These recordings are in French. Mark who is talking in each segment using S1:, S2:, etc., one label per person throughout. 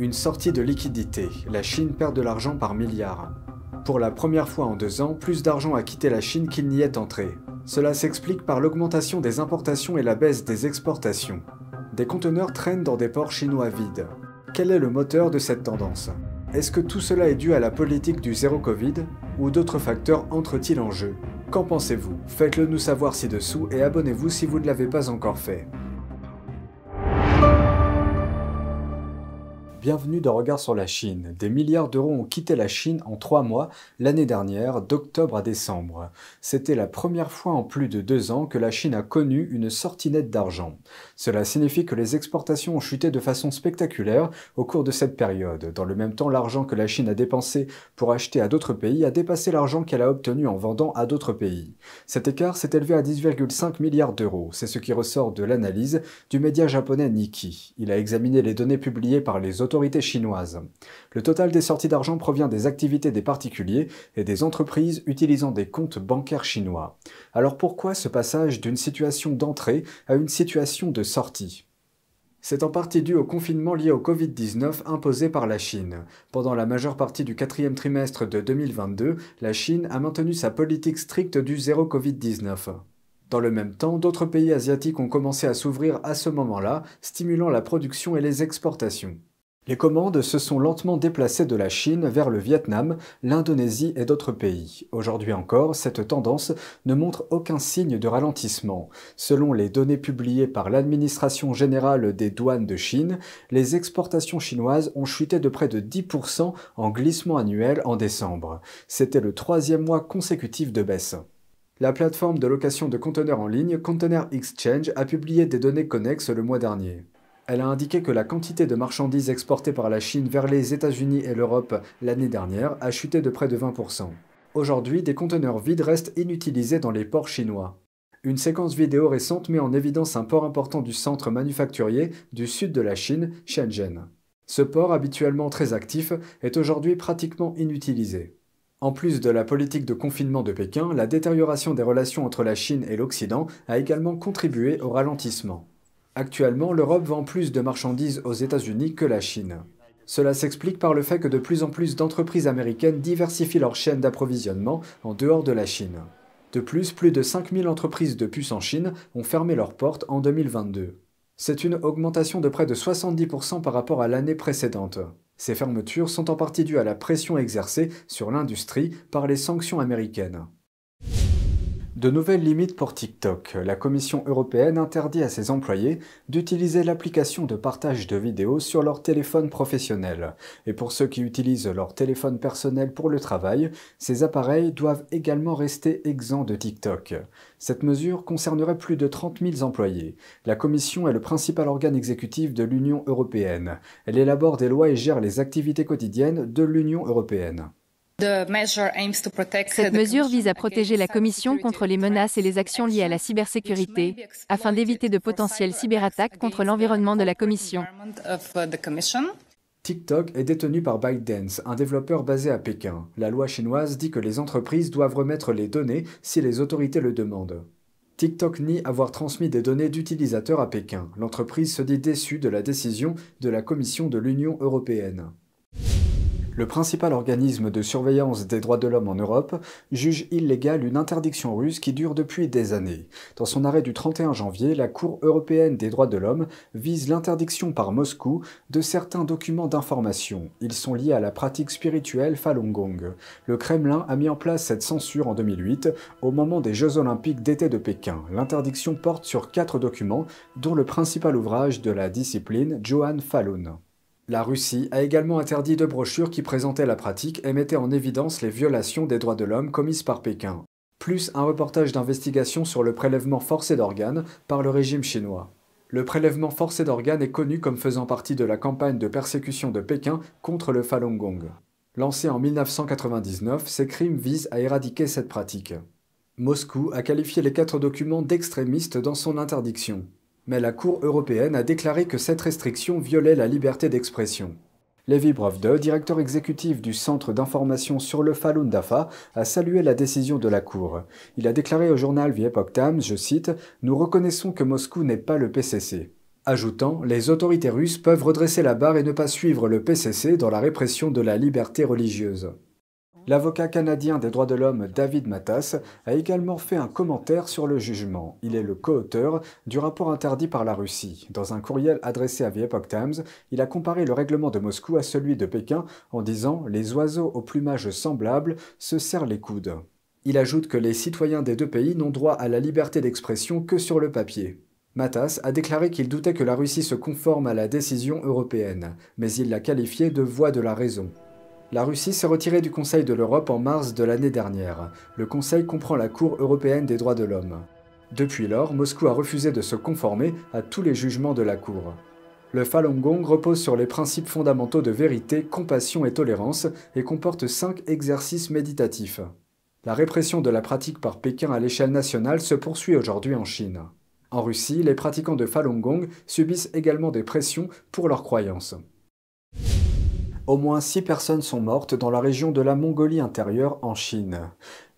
S1: Une sortie de liquidité. La Chine perd de l'argent par milliards. Pour la première fois en deux ans, plus d'argent a quitté la Chine qu'il n'y est entré. Cela s'explique par l'augmentation des importations et la baisse des exportations. Des conteneurs traînent dans des ports chinois vides. Quel est le moteur de cette tendance Est-ce que tout cela est dû à la politique du zéro Covid ou d'autres facteurs entrent-ils en jeu Qu'en pensez-vous Faites-le nous savoir ci-dessous et abonnez-vous si vous ne l'avez pas encore fait. Bienvenue dans Regard sur la Chine. Des milliards d'euros ont quitté la Chine en trois mois l'année dernière, d'octobre à décembre. C'était la première fois en plus de deux ans que la Chine a connu une sortie nette d'argent. Cela signifie que les exportations ont chuté de façon spectaculaire au cours de cette période. Dans le même temps, l'argent que la Chine a dépensé pour acheter à d'autres pays a dépassé l'argent qu'elle a obtenu en vendant à d'autres pays. Cet écart s'est élevé à 10,5 milliards d'euros. C'est ce qui ressort de l'analyse du média japonais Nikkei. Il a examiné les données publiées par les autres le total des sorties d'argent provient des activités des particuliers et des entreprises utilisant des comptes bancaires chinois. Alors pourquoi ce passage d'une situation d'entrée à une situation de sortie c'est en partie dû au confinement lié au Covid-19 imposé par la Chine. Pendant la majeure partie du quatrième trimestre de 2022, la Chine a maintenu sa politique stricte du zéro Covid-19. Dans le même temps, d'autres pays asiatiques ont commencé à s'ouvrir à ce moment-là, stimulant la production et les exportations. Les commandes se sont lentement déplacées de la Chine vers le Vietnam, l'Indonésie et d'autres pays. Aujourd'hui encore, cette tendance ne montre aucun signe de ralentissement. Selon les données publiées par l'Administration générale des douanes de Chine, les exportations chinoises ont chuté de près de 10% en glissement annuel en décembre. C'était le troisième mois consécutif de baisse. La plateforme de location de conteneurs en ligne Container Exchange a publié des données connexes le mois dernier. Elle a indiqué que la quantité de marchandises exportées par la Chine vers les États-Unis et l'Europe l'année dernière a chuté de près de 20%. Aujourd'hui, des conteneurs vides restent inutilisés dans les ports chinois. Une séquence vidéo récente met en évidence un port important du centre manufacturier du sud de la Chine, Shenzhen. Ce port, habituellement très actif, est aujourd'hui pratiquement inutilisé. En plus de la politique de confinement de Pékin, la détérioration des relations entre la Chine et l'Occident a également contribué au ralentissement. Actuellement, l'Europe vend plus de marchandises aux États-Unis que la Chine. Cela s'explique par le fait que de plus en plus d'entreprises américaines diversifient leur chaîne d'approvisionnement en dehors de la Chine. De plus, plus de 5000 entreprises de puces en Chine ont fermé leurs portes en 2022. C'est une augmentation de près de 70% par rapport à l'année précédente. Ces fermetures sont en partie dues à la pression exercée sur l'industrie par les sanctions américaines. De nouvelles limites pour TikTok. La Commission européenne interdit à ses employés d'utiliser l'application de partage de vidéos sur leur téléphone professionnel. Et pour ceux qui utilisent leur téléphone personnel pour le travail, ces appareils doivent également rester exempts de TikTok. Cette mesure concernerait plus de 30 000 employés. La Commission est le principal organe exécutif de l'Union européenne. Elle élabore des lois et gère les activités quotidiennes de l'Union européenne. Cette mesure vise à protéger la Commission contre les menaces et les actions liées à la cybersécurité, afin d'éviter de potentielles cyberattaques contre l'environnement de la uh, Commission. TikTok est détenu par ByteDance, un développeur basé à Pékin. La loi chinoise dit que les entreprises doivent remettre les données si les autorités le demandent. TikTok nie avoir transmis des données d'utilisateurs à Pékin. L'entreprise se dit déçue de la décision de la Commission de l'Union européenne le principal organisme de surveillance des droits de l'homme en Europe, juge illégale une interdiction russe qui dure depuis des années. Dans son arrêt du 31 janvier, la Cour européenne des droits de l'homme vise l'interdiction par Moscou de certains documents d'information. Ils sont liés à la pratique spirituelle Falun Gong. Le Kremlin a mis en place cette censure en 2008 au moment des Jeux olympiques d'été de Pékin. L'interdiction porte sur quatre documents, dont le principal ouvrage de la discipline, Johan Falun. La Russie a également interdit deux brochures qui présentaient la pratique et mettaient en évidence les violations des droits de l'homme commises par Pékin, plus un reportage d'investigation sur le prélèvement forcé d'organes par le régime chinois. Le prélèvement forcé d'organes est connu comme faisant partie de la campagne de persécution de Pékin contre le Falun Gong. Lancé en 1999, ces crimes visent à éradiquer cette pratique. Moscou a qualifié les quatre documents d'extrémistes dans son interdiction mais la Cour européenne a déclaré que cette restriction violait la liberté d'expression. Levi Brovde, directeur exécutif du Centre d'information sur le Falun Dafa, a salué la décision de la Cour. Il a déclaré au journal The Epoch Times, je cite, Nous reconnaissons que Moscou n'est pas le PCC. Ajoutant, les autorités russes peuvent redresser la barre et ne pas suivre le PCC dans la répression de la liberté religieuse. L'avocat canadien des droits de l'homme David Matas a également fait un commentaire sur le jugement. Il est le co-auteur du rapport interdit par la Russie. Dans un courriel adressé à The Epoch Times, il a comparé le règlement de Moscou à celui de Pékin en disant Les oiseaux au plumage semblable se serrent les coudes. Il ajoute que les citoyens des deux pays n'ont droit à la liberté d'expression que sur le papier. Matas a déclaré qu'il doutait que la Russie se conforme à la décision européenne, mais il l'a qualifiée de voix de la raison. La Russie s'est retirée du Conseil de l'Europe en mars de l'année dernière. Le Conseil comprend la Cour européenne des droits de l'homme. Depuis lors, Moscou a refusé de se conformer à tous les jugements de la Cour. Le Falun Gong repose sur les principes fondamentaux de vérité, compassion et tolérance et comporte cinq exercices méditatifs. La répression de la pratique par Pékin à l'échelle nationale se poursuit aujourd'hui en Chine. En Russie, les pratiquants de Falun Gong subissent également des pressions pour leurs croyances. Au moins 6 personnes sont mortes dans la région de la Mongolie intérieure en Chine.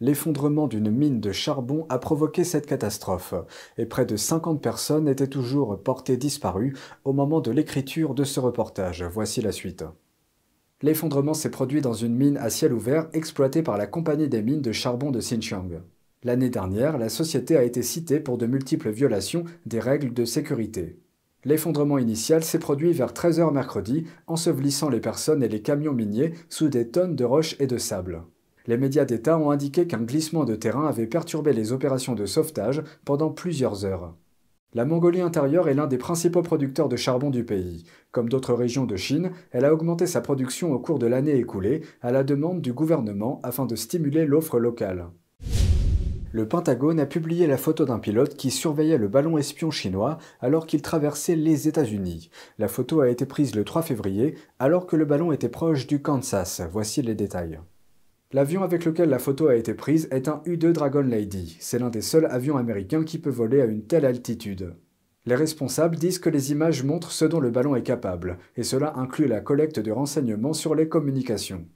S1: L'effondrement d'une mine de charbon a provoqué cette catastrophe, et près de 50 personnes étaient toujours portées disparues au moment de l'écriture de ce reportage. Voici la suite. L'effondrement s'est produit dans une mine à ciel ouvert exploitée par la compagnie des mines de charbon de Xinjiang. L'année dernière, la société a été citée pour de multiples violations des règles de sécurité. L'effondrement initial s'est produit vers 13h mercredi, ensevelissant les personnes et les camions miniers sous des tonnes de roches et de sable. Les médias d'État ont indiqué qu'un glissement de terrain avait perturbé les opérations de sauvetage pendant plusieurs heures. La Mongolie intérieure est l'un des principaux producteurs de charbon du pays. Comme d'autres régions de Chine, elle a augmenté sa production au cours de l'année écoulée à la demande du gouvernement afin de stimuler l'offre locale. Le Pentagone a publié la photo d'un pilote qui surveillait le ballon espion chinois alors qu'il traversait les États-Unis. La photo a été prise le 3 février alors que le ballon était proche du Kansas. Voici les détails. L'avion avec lequel la photo a été prise est un U-2 Dragon Lady. C'est l'un des seuls avions américains qui peut voler à une telle altitude. Les responsables disent que les images montrent ce dont le ballon est capable, et cela inclut la collecte de renseignements sur les communications.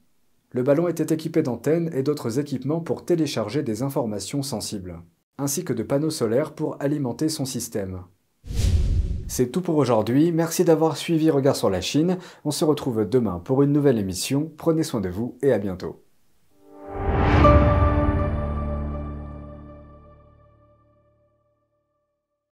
S1: Le ballon était équipé d'antennes et d'autres équipements pour télécharger des informations sensibles, ainsi que de panneaux solaires pour alimenter son système. C'est tout pour aujourd'hui, merci d'avoir suivi Regard sur la Chine, on se retrouve demain pour une nouvelle émission, prenez soin de vous et à bientôt.